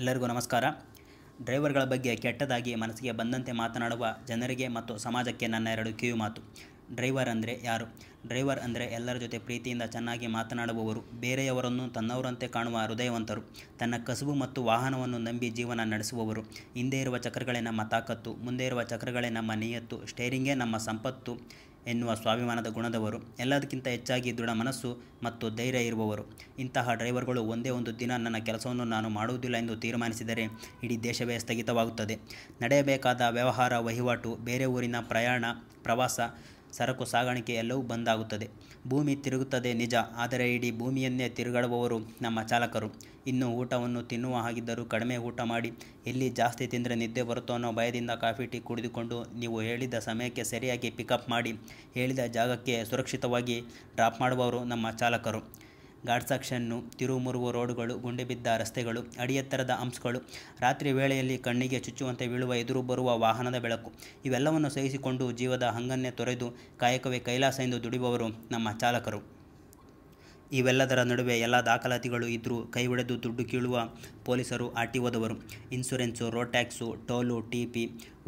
ಎಲ್ಲರಿಗೂ ನಮಸ್ಕಾರ ಡ್ರೈವರ್ಗಳ ಬಗ್ಗೆ ಕೆಟ್ಟದಾಗಿ ಮನಸ್ಸಿಗೆ ಬಂದಂತೆ ಮಾತನಾಡುವ ಜನರಿಗೆ ಮತ್ತು ಸಮಾಜಕ್ಕೆ ನನ್ನ ಎರಡು ಕಿವಿ ಮಾತು ಡ್ರೈವರ್ ಅಂದರೆ ಯಾರು ಡ್ರೈವರ್ ಅಂದರೆ ಎಲ್ಲರ ಜೊತೆ ಪ್ರೀತಿಯಿಂದ ಚೆನ್ನಾಗಿ ಮಾತನಾಡುವವರು ಬೇರೆಯವರನ್ನು ತನ್ನವರಂತೆ ಕಾಣುವ ಹೃದಯವಂತರು ತನ್ನ ಕಸುಬು ಮತ್ತು ವಾಹನವನ್ನು ನಂಬಿ ಜೀವನ ನಡೆಸುವವರು ಹಿಂದೆ ಇರುವ ಚಕ್ರಗಳೇ ನಮ್ಮ ತಾಕತ್ತು ಮುಂದೆ ಇರುವ ಚಕ್ರಗಳೇ ನಮ್ಮ ನಿಯತ್ತು ಸ್ಟೇರಿಂಗೇ ನಮ್ಮ ಸಂಪತ್ತು ಎನ್ನುವ ಸ್ವಾಭಿಮಾನದ ಗುಣದವರು ಎಲ್ಲದಕ್ಕಿಂತ ಹೆಚ್ಚಾಗಿ ದೃಢ ಮನಸ್ಸು ಮತ್ತು ಧೈರ್ಯ ಇರುವವರು ಇಂತಹ ಡ್ರೈವರ್ಗಳು ಒಂದೇ ಒಂದು ದಿನ ನನ್ನ ಕೆಲಸವನ್ನು ನಾನು ಮಾಡುವುದಿಲ್ಲ ಎಂದು ತೀರ್ಮಾನಿಸಿದರೆ ಇಡೀ ದೇಶವೇ ಸ್ಥಗಿತವಾಗುತ್ತದೆ ನಡೆಯಬೇಕಾದ ವ್ಯವಹಾರ ವಹಿವಾಟು ಬೇರೆ ಊರಿನ ಪ್ರಯಾಣ ಪ್ರವಾಸ ಸರಕು ಸಾಗಾಣಿಕೆ ಎಲ್ಲವೂ ಬಂದಾಗುತ್ತದೆ ಭೂಮಿ ತಿರುಗುತ್ತದೆ ನಿಜ ಆದರೆ ಇಡೀ ಭೂಮಿಯನ್ನೇ ತಿರುಗಾಡುವವರು ನಮ್ಮ ಚಾಲಕರು ಇನ್ನು ಊಟವನ್ನು ತಿನ್ನುವ ಹಾಗಿದ್ದರೂ ಕಡಿಮೆ ಊಟ ಮಾಡಿ ಎಲ್ಲಿ ಜಾಸ್ತಿ ತಿಂದರೆ ನಿದ್ದೆ ಬರುತ್ತೋ ಅನ್ನೋ ಭಯದಿಂದ ಕಾಫಿ ಟೀ ಕುಡಿದುಕೊಂಡು ನೀವು ಹೇಳಿದ ಸಮಯಕ್ಕೆ ಸರಿಯಾಗಿ ಪಿಕಪ್ ಮಾಡಿ ಹೇಳಿದ ಜಾಗಕ್ಕೆ ಸುರಕ್ಷಿತವಾಗಿ ಡ್ರಾಪ್ ಮಾಡುವವರು ನಮ್ಮ ಚಾಲಕರು ಸಕ್ಷನ್ನು ತಿರುಮುರುವ ರೋಡ್ಗಳು ಬಿದ್ದ ರಸ್ತೆಗಳು ಅಡಿಯೆತ್ತರದ ಅಂಶಗಳು ರಾತ್ರಿ ವೇಳೆಯಲ್ಲಿ ಕಣ್ಣಿಗೆ ಚುಚ್ಚುವಂತೆ ಬೀಳುವ ಎದುರು ಬರುವ ವಾಹನದ ಬೆಳಕು ಇವೆಲ್ಲವನ್ನು ಸಹಿಸಿಕೊಂಡು ಜೀವದ ಹಂಗನ್ನೇ ತೊರೆದು ಕಾಯಕವೇ ಕೈಲಾಸ ಎಂದು ದುಡಿಯುವವರು ನಮ್ಮ ಚಾಲಕರು ಇವೆಲ್ಲದರ ನಡುವೆ ಎಲ್ಲ ದಾಖಲಾತಿಗಳು ಇದ್ದರೂ ಕೈ ಒಡೆದು ದುಡ್ಡು ಕೀಳುವ ಪೊಲೀಸರು ಆರ್ ಟಿ ಓದವರು insurance road tax toll T P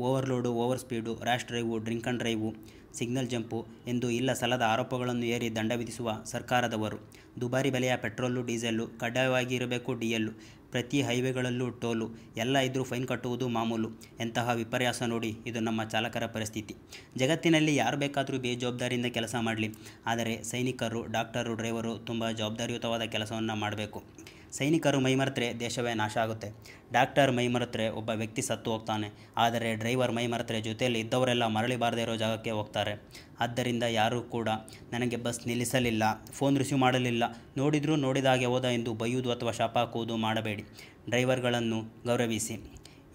overload over speed rash drive drink and drive signal jump ಎಂದು ಇಲ್ಲ ಸಲದ ಆರೋಪಗಳನ್ನು ಏರಿ ದಂಡ ವಿಧಿಸುವ ಸರ್ಕಾರದವರು ದುಬಾರಿ ಬೆಲೆಯ ಪೆಟ್ರೋಲು ಡೀಸೆಲ್ಲು ಕಡ್ಡಾಯವಾಗಿ ಇರಬೇಕು ಡಿಎಲ್ಲು ಪ್ರತಿ ಹೈವೇಗಳಲ್ಲೂ ಟೋಲು ಎಲ್ಲ ಇದ್ದರೂ ಫೈನ್ ಕಟ್ಟುವುದು ಮಾಮೂಲು ಎಂತಹ ವಿಪರ್ಯಾಸ ನೋಡಿ ಇದು ನಮ್ಮ ಚಾಲಕರ ಪರಿಸ್ಥಿತಿ ಜಗತ್ತಿನಲ್ಲಿ ಯಾರು ಬೇಕಾದರೂ ಬೇಜವಾಬ್ದಾರಿಯಿಂದ ಕೆಲಸ ಮಾಡಲಿ ಆದರೆ ಸೈನಿಕರು ಡಾಕ್ಟರು ಡ್ರೈವರು ತುಂಬ ಜವಾಬ್ದಾರಿಯುತವಾದ ಕೆಲಸವನ್ನು ಮಾಡಬೇಕು ಸೈನಿಕರು ಮೈಮರೆತರೆ ದೇಶವೇ ನಾಶ ಆಗುತ್ತೆ ಡಾಕ್ಟರ್ ಮೈಮರೆತರೆ ಒಬ್ಬ ವ್ಯಕ್ತಿ ಸತ್ತು ಹೋಗ್ತಾನೆ ಆದರೆ ಡ್ರೈವರ್ ಮೈಮರೆತರೆ ಜೊತೆಯಲ್ಲಿ ಇದ್ದವರೆಲ್ಲ ಮರಳಿ ಬಾರದೇ ಇರೋ ಜಾಗಕ್ಕೆ ಹೋಗ್ತಾರೆ ಆದ್ದರಿಂದ ಯಾರೂ ಕೂಡ ನನಗೆ ಬಸ್ ನಿಲ್ಲಿಸಲಿಲ್ಲ ಫೋನ್ ರಿಸೀವ್ ಮಾಡಲಿಲ್ಲ ನೋಡಿದರೂ ನೋಡಿದಾಗೆ ಹೋದ ಎಂದು ಬೈಯುವುದು ಅಥವಾ ಶಾಪ ಹಾಕುವುದು ಮಾಡಬೇಡಿ ಡ್ರೈವರ್ಗಳನ್ನು ಗೌರವಿಸಿ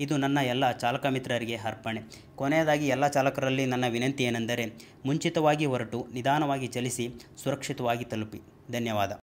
ಇದು ನನ್ನ ಎಲ್ಲ ಚಾಲಕ ಮಿತ್ರರಿಗೆ ಅರ್ಪಣೆ ಕೊನೆಯದಾಗಿ ಎಲ್ಲ ಚಾಲಕರಲ್ಲಿ ನನ್ನ ವಿನಂತಿ ಏನೆಂದರೆ ಮುಂಚಿತವಾಗಿ ಹೊರಟು ನಿಧಾನವಾಗಿ ಚಲಿಸಿ ಸುರಕ್ಷಿತವಾಗಿ ತಲುಪಿ ಧನ್ಯವಾದ